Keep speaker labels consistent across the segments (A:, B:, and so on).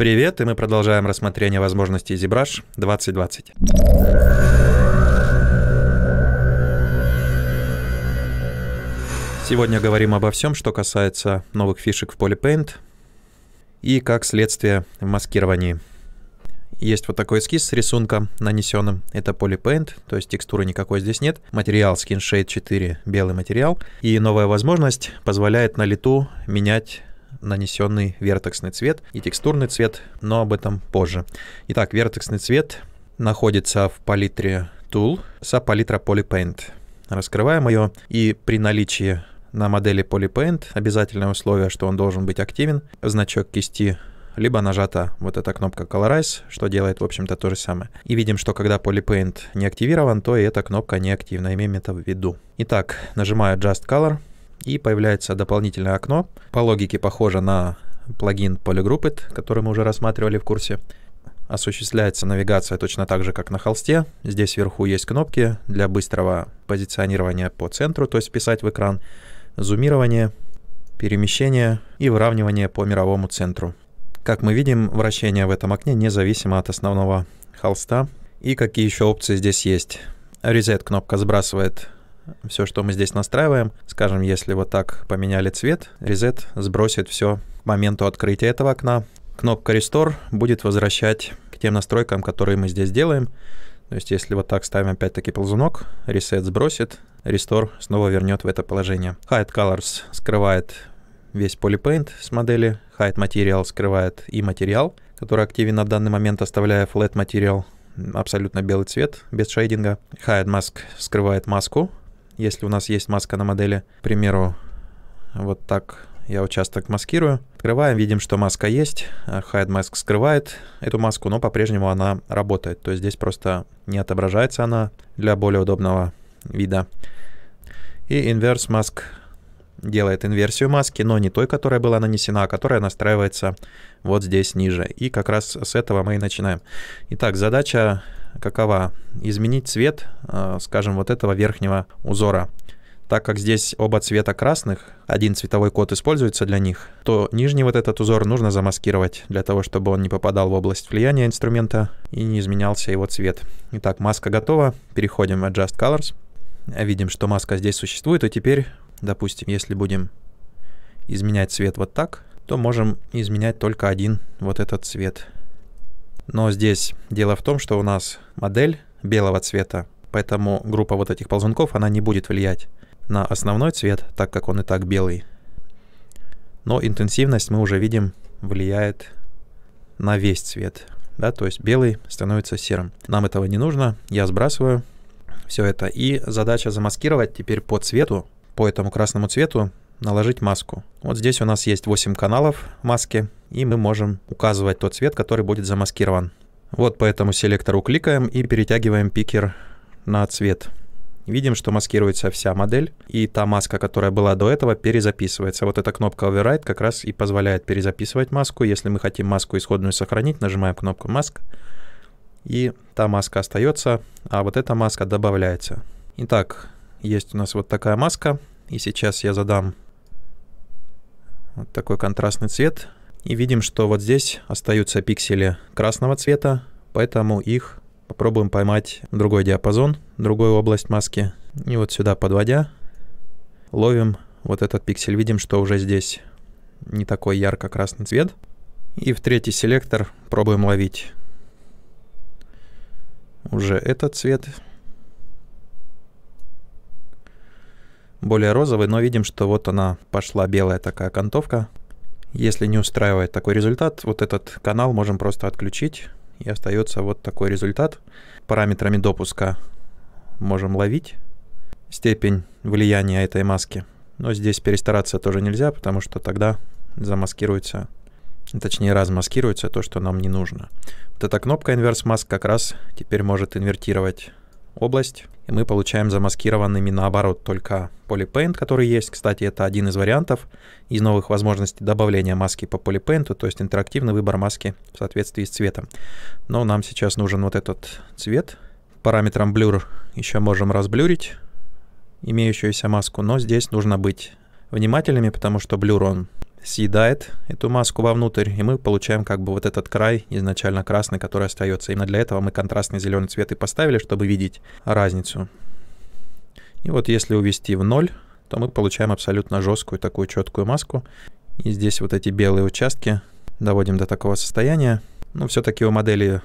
A: Привет, и мы продолжаем рассмотрение возможностей ZBrush 2020. Сегодня говорим обо всем, что касается новых фишек в PolyPaint и как следствие в маскировании. Есть вот такой эскиз с рисунком нанесенным. Это PolyPaint, то есть текстуры никакой здесь нет. Материал SkinShade 4, белый материал. И новая возможность позволяет на лету менять нанесенный вертексный цвет и текстурный цвет, но об этом позже. Итак, вертексный цвет находится в палитре Tool со палитра Polypaint. Раскрываем ее и при наличии на модели Polypaint обязательное условие, что он должен быть активен, значок кисти либо нажата вот эта кнопка Colorize, что делает, в общем-то, то же самое. И видим, что когда Polypaint не активирован, то и эта кнопка неактивна. имеем это в виду. Итак, нажимаю Just Color — и появляется дополнительное окно. По логике похоже на плагин Polygrouped, который мы уже рассматривали в курсе. Осуществляется навигация точно так же, как на холсте. Здесь вверху есть кнопки для быстрого позиционирования по центру, то есть писать в экран, зумирование, перемещение и выравнивание по мировому центру. Как мы видим, вращение в этом окне независимо от основного холста. И какие еще опции здесь есть. Reset кнопка сбрасывает все, что мы здесь настраиваем, скажем, если вот так поменяли цвет, Reset сбросит все к моменту открытия этого окна. Кнопка Restore будет возвращать к тем настройкам, которые мы здесь делаем. То есть если вот так ставим опять-таки ползунок, Reset сбросит, Restore снова вернет в это положение. Hide Colors скрывает весь полипейнт с модели, Hide Material скрывает и материал, который активен на данный момент, оставляя Flat Material абсолютно белый цвет, без шейдинга. Hide Mask скрывает маску, если у нас есть маска на модели. К примеру, вот так я участок маскирую. Открываем, видим, что маска есть. Э, Hide Mask скрывает эту маску, но по-прежнему она работает. То есть здесь просто не отображается она для более удобного вида. И Inverse Mask делает инверсию маски, но не той, которая была нанесена, а которая настраивается вот здесь ниже. И как раз с этого мы и начинаем. Итак, задача какова? Изменить цвет, э, скажем, вот этого верхнего узора. Так как здесь оба цвета красных, один цветовой код используется для них, то нижний вот этот узор нужно замаскировать для того, чтобы он не попадал в область влияния инструмента и не изменялся его цвет. Итак, маска готова. Переходим в Adjust Colors. Видим, что маска здесь существует. И теперь, допустим, если будем изменять цвет вот так, то можем изменять только один вот этот цвет. Но здесь дело в том, что у нас модель белого цвета, поэтому группа вот этих ползунков, она не будет влиять на основной цвет, так как он и так белый. Но интенсивность мы уже видим влияет на весь цвет. Да, то есть белый становится серым. Нам этого не нужно, я сбрасываю все это. И задача замаскировать теперь по цвету, по этому красному цвету, наложить маску. Вот здесь у нас есть 8 каналов маски, и мы можем указывать тот цвет, который будет замаскирован. Вот по этому селектору кликаем и перетягиваем пикер на цвет. Видим, что маскируется вся модель, и та маска, которая была до этого, перезаписывается. Вот эта кнопка Override как раз и позволяет перезаписывать маску. Если мы хотим маску исходную сохранить, нажимаем кнопку Mask, и та маска остается, а вот эта маска добавляется. Итак, есть у нас вот такая маска, и сейчас я задам вот такой контрастный цвет. И видим, что вот здесь остаются пиксели красного цвета, поэтому их попробуем поймать в другой диапазон, в другую область маски. И вот сюда подводя, ловим вот этот пиксель. Видим, что уже здесь не такой ярко-красный цвет. И в третий селектор пробуем ловить уже этот цвет. более розовый, но видим, что вот она пошла белая такая окантовка. Если не устраивает такой результат, вот этот канал можем просто отключить, и остается вот такой результат. Параметрами допуска можем ловить степень влияния этой маски. Но здесь перестараться тоже нельзя, потому что тогда замаскируется, точнее размаскируется то, что нам не нужно. Вот эта кнопка Inverse Mask как раз теперь может инвертировать область, и мы получаем замаскированными наоборот только PolyPaint, который есть. Кстати, это один из вариантов из новых возможностей добавления маски по PolyPaint, то есть интерактивный выбор маски в соответствии с цветом. Но нам сейчас нужен вот этот цвет. Параметром Blur еще можем разблюрить имеющуюся маску, но здесь нужно быть внимательными, потому что Blur он съедает эту маску вовнутрь, и мы получаем как бы вот этот край изначально красный, который остается. Именно для этого мы контрастный зеленый цвет и поставили, чтобы видеть разницу. И вот если увести в ноль, то мы получаем абсолютно жесткую такую четкую маску. И здесь вот эти белые участки доводим до такого состояния. Но ну, все-таки у модели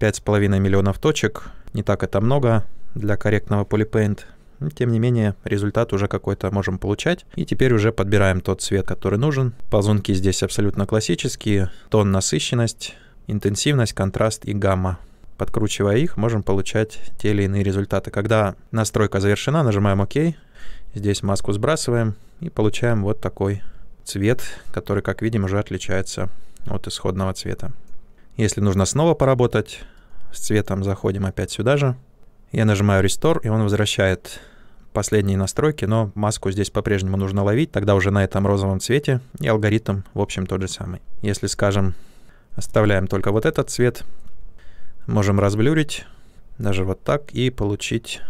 A: 5,5 миллионов точек, не так это много для корректного полипейнт. Ну, тем не менее, результат уже какой-то можем получать. И теперь уже подбираем тот цвет, который нужен. Ползунки здесь абсолютно классические. Тон, насыщенность, интенсивность, контраст и гамма. Подкручивая их, можем получать те или иные результаты. Когда настройка завершена, нажимаем ОК. Здесь маску сбрасываем и получаем вот такой цвет, который, как видим, уже отличается от исходного цвета. Если нужно снова поработать с цветом, заходим опять сюда же. Я нажимаю Restore, и он возвращает последние настройки, но маску здесь по-прежнему нужно ловить, тогда уже на этом розовом цвете, и алгоритм, в общем, тот же самый. Если, скажем, оставляем только вот этот цвет, можем разблюрить, даже вот так, и получить,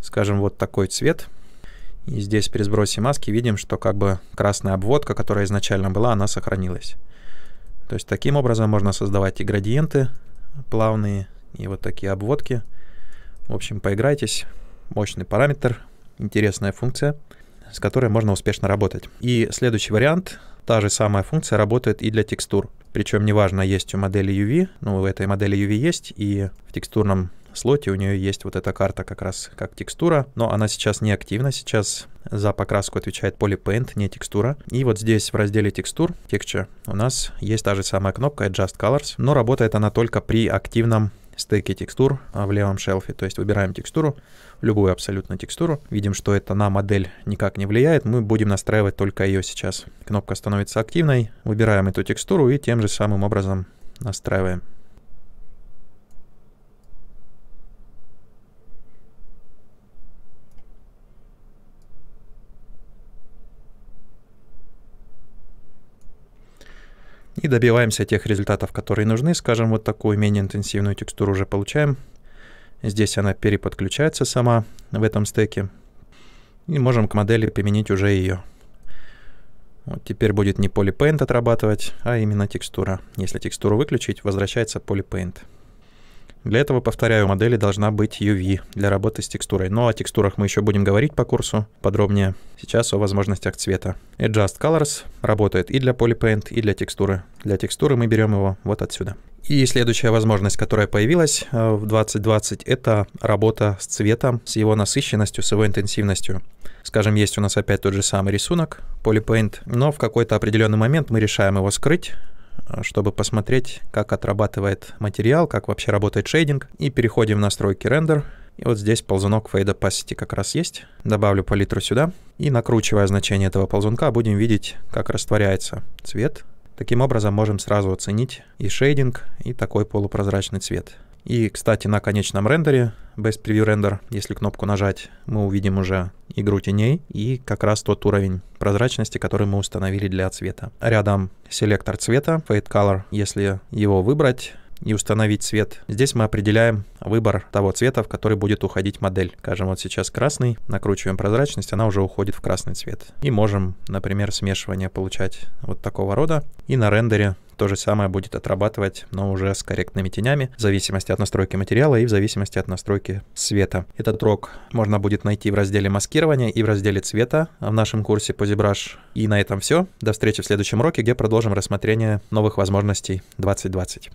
A: скажем, вот такой цвет. И здесь при сбросе маски видим, что как бы красная обводка, которая изначально была, она сохранилась. То есть таким образом можно создавать и градиенты плавные, и вот такие обводки. В общем, поиграйтесь. Мощный параметр, интересная функция, с которой можно успешно работать. И следующий вариант, та же самая функция работает и для текстур. Причем неважно, есть у модели UV, ну, у этой модели UV есть, и в текстурном слоте у нее есть вот эта карта как раз как текстура, но она сейчас не активна, сейчас за покраску отвечает PolyPaint, не текстура. И вот здесь в разделе текстур, Texture, у нас есть та же самая кнопка Adjust Colors, но работает она только при активном стыки текстур а, в левом шелфе. То есть выбираем текстуру, любую абсолютно текстуру. Видим, что это на модель никак не влияет. Мы будем настраивать только ее сейчас. Кнопка становится активной. Выбираем эту текстуру и тем же самым образом настраиваем. и добиваемся тех результатов, которые нужны. Скажем, вот такую менее интенсивную текстуру уже получаем. Здесь она переподключается сама в этом стеке. И можем к модели применить уже ее. Вот теперь будет не PolyPaint отрабатывать, а именно текстура. Если текстуру выключить, возвращается PolyPaint. Для этого, повторяю, у модели должна быть UV для работы с текстурой. Но ну, о текстурах мы еще будем говорить по курсу подробнее. Сейчас о возможностях цвета. Adjust Colors работает и для Polypaint, и для текстуры. Для текстуры мы берем его вот отсюда. И следующая возможность, которая появилась э, в 2020, это работа с цветом, с его насыщенностью, с его интенсивностью. Скажем, есть у нас опять тот же самый рисунок, Polypaint, но в какой-то определенный момент мы решаем его скрыть, Э, чтобы посмотреть, как отрабатывает материал, как вообще работает шейдинг. И переходим в настройки рендер. И вот здесь ползунок фейда opacity как раз есть. Добавлю палитру сюда. И накручивая значение этого ползунка, будем видеть, как растворяется цвет. Таким образом можем сразу оценить и шейдинг, и такой полупрозрачный цвет. И, кстати, на конечном рендере Best Preview Render, если кнопку нажать, мы увидим уже игру теней и как раз тот уровень прозрачности, который мы установили для цвета. Рядом селектор цвета, Fade Color, если его выбрать, и установить цвет. Здесь мы определяем выбор того цвета, в который будет уходить модель. Скажем, вот сейчас красный, накручиваем прозрачность, она уже уходит в красный цвет. И можем, например, смешивание получать вот такого рода. И на рендере то же самое будет отрабатывать, но уже с корректными тенями, в зависимости от настройки материала и в зависимости от настройки света. Этот рок можно будет найти в разделе маскирования и в разделе цвета в нашем курсе по ZBrush. И на этом все. До встречи в следующем уроке, где продолжим рассмотрение новых возможностей 2020.